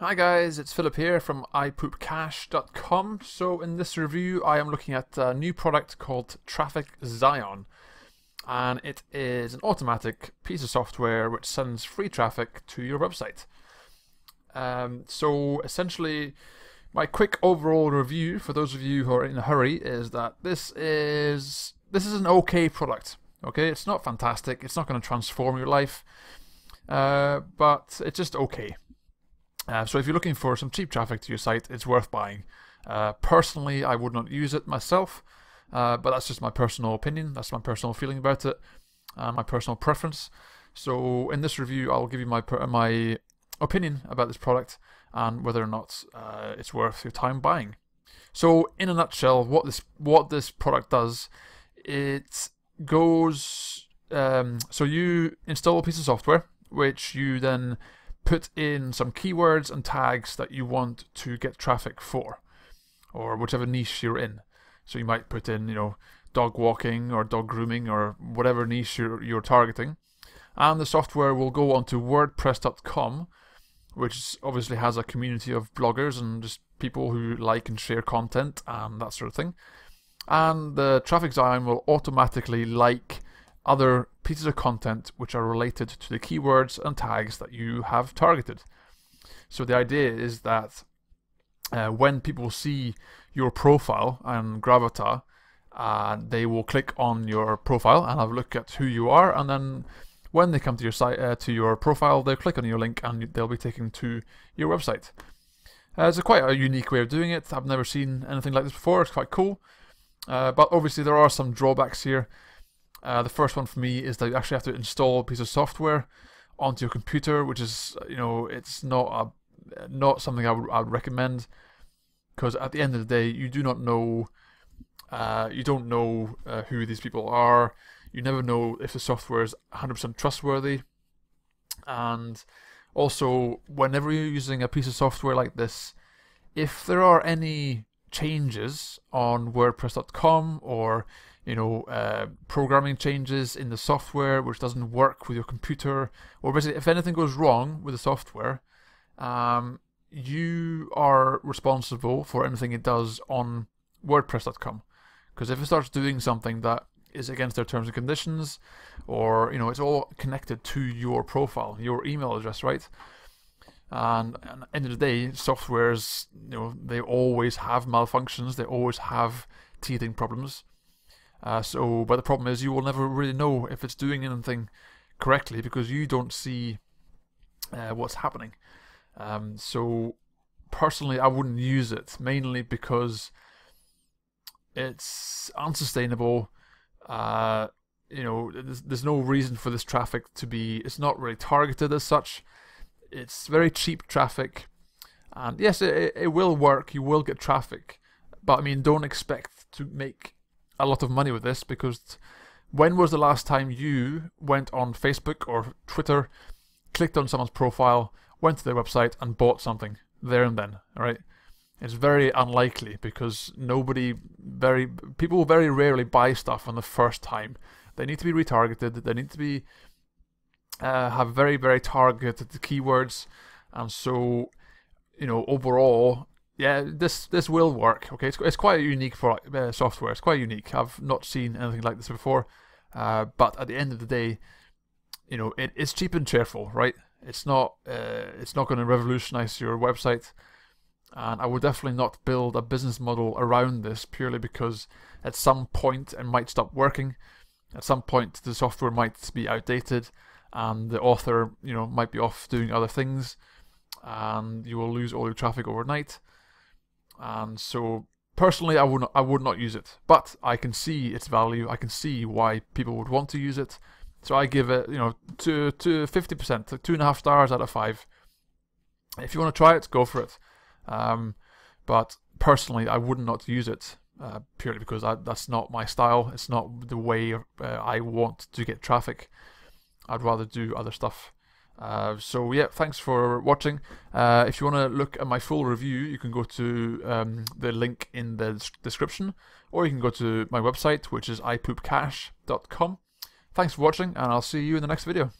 Hi guys, it's Philip here from ipoopcash.com. So in this review I am looking at a new product called Traffic Zion and it is an automatic piece of software which sends free traffic to your website. Um, so essentially my quick overall review for those of you who are in a hurry is that this is this is an okay product. Okay, it's not fantastic, it's not going to transform your life, uh, but it's just okay. Uh, so if you're looking for some cheap traffic to your site, it's worth buying. Uh, personally, I would not use it myself, uh, but that's just my personal opinion. That's my personal feeling about it, uh, my personal preference. So in this review, I'll give you my my opinion about this product and whether or not it's worth your time buying. So in a nutshell, what this what this product does, it goes um, so you install a piece of software which you then put in some keywords and tags that you want to get traffic for, or whichever niche you're in. So you might put in, you know, dog walking or dog grooming or whatever niche you're, you're targeting. And the software will go onto WordPress.com, which obviously has a community of bloggers and just people who like and share content and that sort of thing. And the traffic Zion will automatically like other pieces of content which are related to the keywords and tags that you have targeted. So the idea is that uh, when people see your profile and Gravatar, uh, they will click on your profile and have a look at who you are, and then when they come to your site uh, to your profile, they'll click on your link and they'll be taken to your website. Uh, it's a quite a unique way of doing it. I've never seen anything like this before. It's quite cool, uh, but obviously there are some drawbacks here. Uh, the first one for me is that you actually have to install a piece of software onto your computer, which is you know it's not a not something I would, I would recommend because at the end of the day you do not know uh, you don't know uh, who these people are. You never know if the software is 100% trustworthy, and also whenever you're using a piece of software like this, if there are any changes on WordPress.com or you know, uh, programming changes in the software which doesn't work with your computer, or basically if anything goes wrong with the software, um, you are responsible for anything it does on WordPress.com. Because if it starts doing something that is against their terms and conditions, or you know, it's all connected to your profile, your email address, right? And, at the end of the day, softwares, you know, they always have malfunctions. They always have teething problems. Uh, so, but the problem is you will never really know if it's doing anything correctly because you don't see uh, what's happening. Um, so, personally, I wouldn't use it mainly because it's unsustainable. Uh, you know, there's, there's no reason for this traffic to be. It's not really targeted as such. It's very cheap traffic, and yes, it, it will work. You will get traffic, but I mean, don't expect to make a lot of money with this because when was the last time you went on Facebook or Twitter, clicked on someone's profile, went to their website, and bought something there and then? All right. It's very unlikely because nobody very people very rarely buy stuff on the first time. They need to be retargeted. They need to be uh, have very very targeted keywords, and so you know overall yeah, this this will work. Okay, it's, it's quite unique for uh, software. It's quite unique. I've not seen anything like this before. Uh, but at the end of the day, you know, it, it's cheap and cheerful, right? It's not uh, it's not going to revolutionize your website, and I would definitely not build a business model around this purely because at some point it might stop working. At some point, the software might be outdated, and the author, you know, might be off doing other things, and you will lose all your traffic overnight and so personally, I would not, I would not use it, but I can see its value. I can see why people would want to use it. So I give it, you know, to to fifty percent, two and a half stars out of five. If you want to try it, go for it. Um, but personally, I would not use it uh, purely because I, that's not my style. It's not the way uh, I want to get traffic. I'd rather do other stuff. Uh, so yeah, thanks for watching. Uh, if you want to look at my full review, you can go to um, the link in the description, or you can go to my website, which is ipoopcash.com. Thanks for watching, and I'll see you in the next video.